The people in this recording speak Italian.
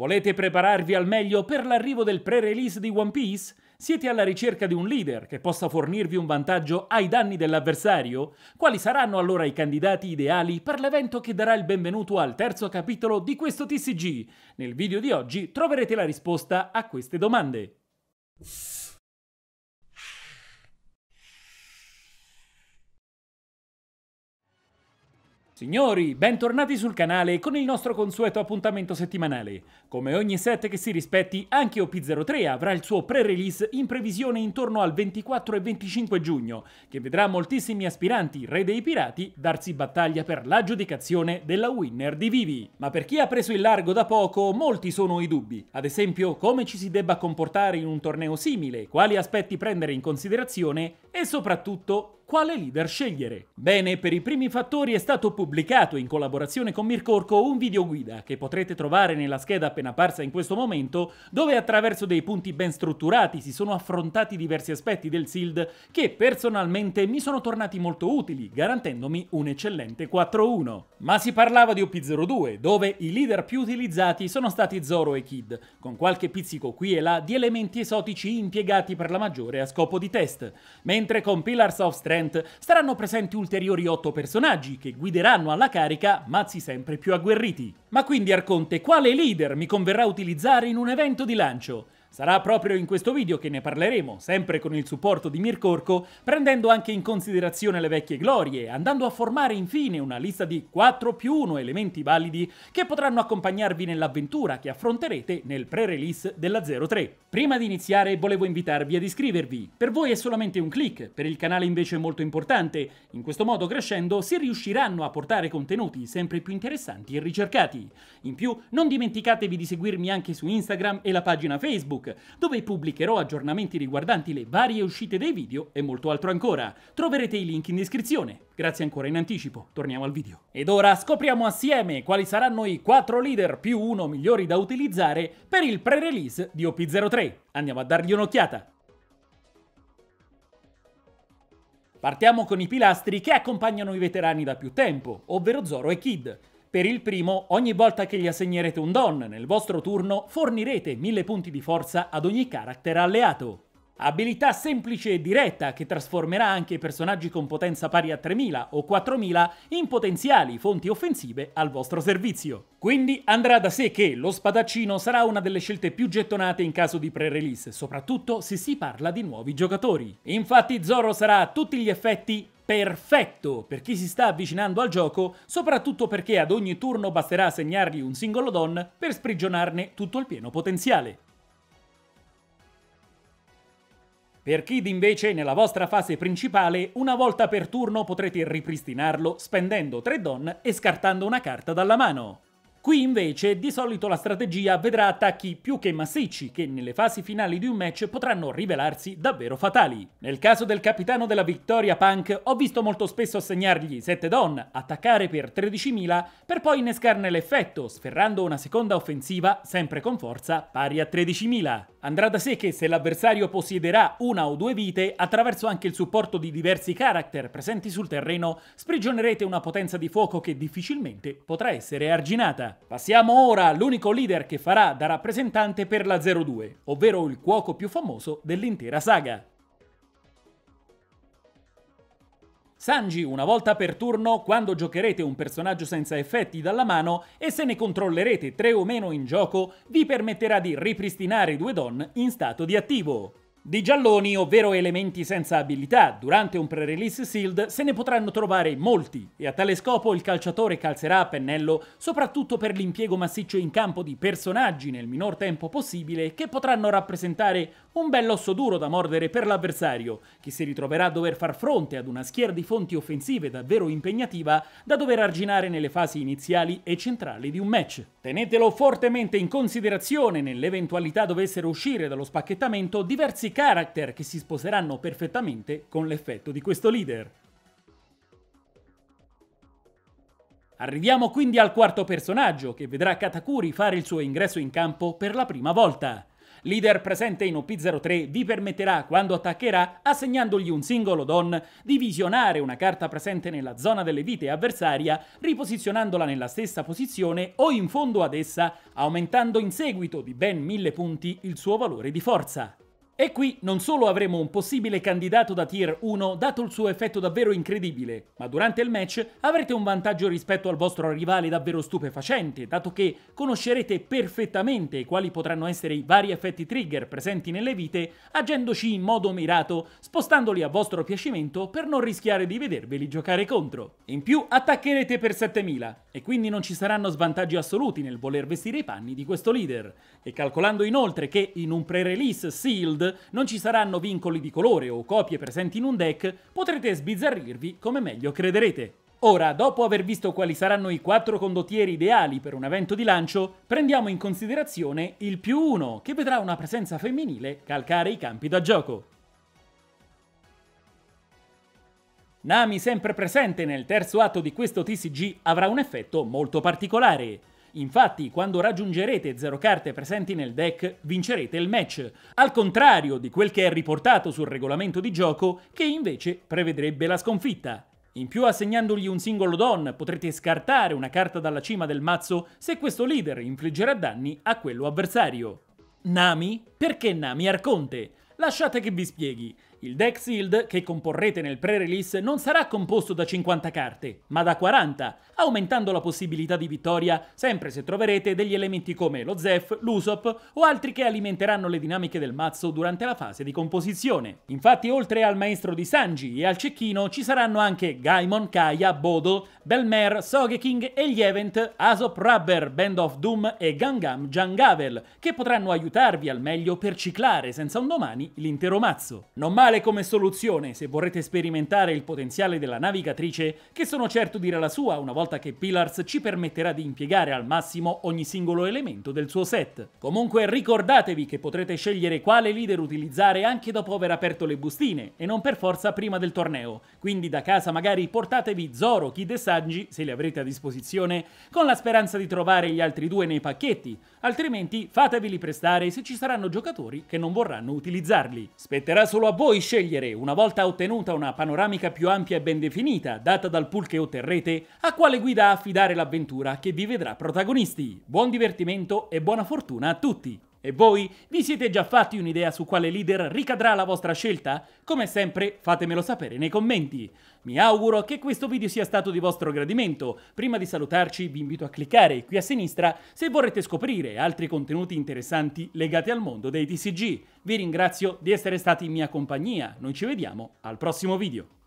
Volete prepararvi al meglio per l'arrivo del pre-release di One Piece? Siete alla ricerca di un leader che possa fornirvi un vantaggio ai danni dell'avversario? Quali saranno allora i candidati ideali per l'evento che darà il benvenuto al terzo capitolo di questo TCG? Nel video di oggi troverete la risposta a queste domande. Signori, bentornati sul canale con il nostro consueto appuntamento settimanale. Come ogni set che si rispetti, anche OP03 avrà il suo pre-release in previsione intorno al 24 e 25 giugno, che vedrà moltissimi aspiranti re dei pirati darsi battaglia per l'aggiudicazione della winner di Vivi. Ma per chi ha preso il largo da poco, molti sono i dubbi. Ad esempio, come ci si debba comportare in un torneo simile, quali aspetti prendere in considerazione e soprattutto quale leader scegliere. Bene, per i primi fattori è stato pubblicato in collaborazione con Mircorco un video guida che potrete trovare nella scheda appena apparsa in questo momento, dove attraverso dei punti ben strutturati si sono affrontati diversi aspetti del SILD che personalmente mi sono tornati molto utili, garantendomi un eccellente 4-1. Ma si parlava di OP02, dove i leader più utilizzati sono stati Zoro e Kid, con qualche pizzico qui e là di elementi esotici impiegati per la maggiore a scopo di test, mentre con Pillars of Strength Brent, saranno presenti ulteriori otto personaggi che guideranno alla carica mazzi sempre più agguerriti. Ma quindi Arconte, quale leader mi converrà utilizzare in un evento di lancio? Sarà proprio in questo video che ne parleremo, sempre con il supporto di Mircorco, prendendo anche in considerazione le vecchie glorie, andando a formare infine una lista di 4 più 1 elementi validi che potranno accompagnarvi nell'avventura che affronterete nel pre-release della 03. Prima di iniziare volevo invitarvi ad iscrivervi, per voi è solamente un click, per il canale invece è molto importante, in questo modo crescendo si riusciranno a portare contenuti sempre più interessanti e ricercati. In più non dimenticatevi di seguirmi anche su Instagram e la pagina Facebook, Facebook, dove pubblicherò aggiornamenti riguardanti le varie uscite dei video e molto altro ancora. Troverete i link in descrizione. Grazie ancora in anticipo, torniamo al video. Ed ora scopriamo assieme quali saranno i 4 leader più 1 migliori da utilizzare per il pre-release di OP03. Andiamo a dargli un'occhiata. Partiamo con i pilastri che accompagnano i veterani da più tempo, ovvero Zoro e Kid, per il primo, ogni volta che gli assegnerete un don nel vostro turno, fornirete 1000 punti di forza ad ogni character alleato abilità semplice e diretta che trasformerà anche personaggi con potenza pari a 3000 o 4000 in potenziali fonti offensive al vostro servizio. Quindi andrà da sé che lo spadaccino sarà una delle scelte più gettonate in caso di pre-release, soprattutto se si parla di nuovi giocatori. Infatti Zoro sarà a tutti gli effetti perfetto per chi si sta avvicinando al gioco, soprattutto perché ad ogni turno basterà segnargli un singolo don per sprigionarne tutto il pieno potenziale. Per Kid invece nella vostra fase principale una volta per turno potrete ripristinarlo spendendo 3 don e scartando una carta dalla mano. Qui invece di solito la strategia vedrà attacchi più che massicci che nelle fasi finali di un match potranno rivelarsi davvero fatali. Nel caso del capitano della vittoria Punk ho visto molto spesso assegnargli 7 don, attaccare per 13.000 per poi innescarne l'effetto sferrando una seconda offensiva sempre con forza pari a 13.000. Andrà da sé che se l'avversario possiederà una o due vite, attraverso anche il supporto di diversi character presenti sul terreno, sprigionerete una potenza di fuoco che difficilmente potrà essere arginata. Passiamo ora all'unico leader che farà da rappresentante per la 02, ovvero il cuoco più famoso dell'intera saga. Sanji, una volta per turno, quando giocherete un personaggio senza effetti dalla mano e se ne controllerete tre o meno in gioco, vi permetterà di ripristinare due Don in stato di attivo. Di gialloni, ovvero elementi senza abilità, durante un pre-release sealed se ne potranno trovare molti e a tale scopo il calciatore calzerà a pennello soprattutto per l'impiego massiccio in campo di personaggi nel minor tempo possibile che potranno rappresentare un bell'osso duro da mordere per l'avversario, che si ritroverà a dover far fronte ad una schiera di fonti offensive davvero impegnativa da dover arginare nelle fasi iniziali e centrali di un match. Tenetelo fortemente in considerazione nell'eventualità dovessero uscire dallo spacchettamento diversi character che si sposeranno perfettamente con l'effetto di questo leader. Arriviamo quindi al quarto personaggio, che vedrà Katakuri fare il suo ingresso in campo per la prima volta. Leader presente in OP03 vi permetterà, quando attaccherà, assegnandogli un singolo don, di visionare una carta presente nella zona delle vite avversaria, riposizionandola nella stessa posizione o in fondo ad essa, aumentando in seguito di ben 1000 punti il suo valore di forza. E qui non solo avremo un possibile candidato da tier 1 dato il suo effetto davvero incredibile, ma durante il match avrete un vantaggio rispetto al vostro rivale davvero stupefacente, dato che conoscerete perfettamente quali potranno essere i vari effetti trigger presenti nelle vite, agendoci in modo mirato, spostandoli a vostro piacimento per non rischiare di vederveli giocare contro. In più attaccherete per 7000, e quindi non ci saranno svantaggi assoluti nel voler vestire i panni di questo leader. E calcolando inoltre che in un pre-release sealed non ci saranno vincoli di colore o copie presenti in un deck, potrete sbizzarrirvi come meglio crederete. Ora, dopo aver visto quali saranno i quattro condottieri ideali per un evento di lancio, prendiamo in considerazione il più 1, che vedrà una presenza femminile calcare i campi da gioco. Nami sempre presente nel terzo atto di questo TCG avrà un effetto molto particolare. Infatti, quando raggiungerete 0 carte presenti nel deck, vincerete il match, al contrario di quel che è riportato sul regolamento di gioco, che invece prevedrebbe la sconfitta. In più assegnandogli un singolo don potrete scartare una carta dalla cima del mazzo se questo leader infliggerà danni a quello avversario. Nami? Perché Nami Arconte? Lasciate che vi spieghi. Il deck sealed, che comporrete nel pre-release, non sarà composto da 50 carte, ma da 40, aumentando la possibilità di vittoria sempre se troverete degli elementi come lo Zef, l'Usop o altri che alimenteranno le dinamiche del mazzo durante la fase di composizione. Infatti, oltre al maestro di Sanji e al cecchino, ci saranno anche Gaimon, Kaya, Bodo, Belmer, Sogeking e gli Event, Asop Rubber, Band of Doom e Gangam Jangavel, che potranno aiutarvi al meglio per ciclare senza un domani l'intero mazzo. Non male ideale come soluzione se vorrete sperimentare il potenziale della navigatrice, che sono certo dirà la sua una volta che Pillars ci permetterà di impiegare al massimo ogni singolo elemento del suo set. Comunque ricordatevi che potrete scegliere quale leader utilizzare anche dopo aver aperto le bustine, e non per forza prima del torneo, quindi da casa magari portatevi Zoro, Kid e Sanji, se li avrete a disposizione, con la speranza di trovare gli altri due nei pacchetti, altrimenti fateveli prestare se ci saranno giocatori che non vorranno utilizzarli. Spetterà solo a voi scegliere, una volta ottenuta una panoramica più ampia e ben definita, data dal pool che otterrete, a quale guida affidare l'avventura che vi vedrà protagonisti. Buon divertimento e buona fortuna a tutti! E voi vi siete già fatti un'idea su quale leader ricadrà la vostra scelta? Come sempre fatemelo sapere nei commenti. Mi auguro che questo video sia stato di vostro gradimento. Prima di salutarci vi invito a cliccare qui a sinistra se vorrete scoprire altri contenuti interessanti legati al mondo dei TCG. Vi ringrazio di essere stati in mia compagnia, noi ci vediamo al prossimo video.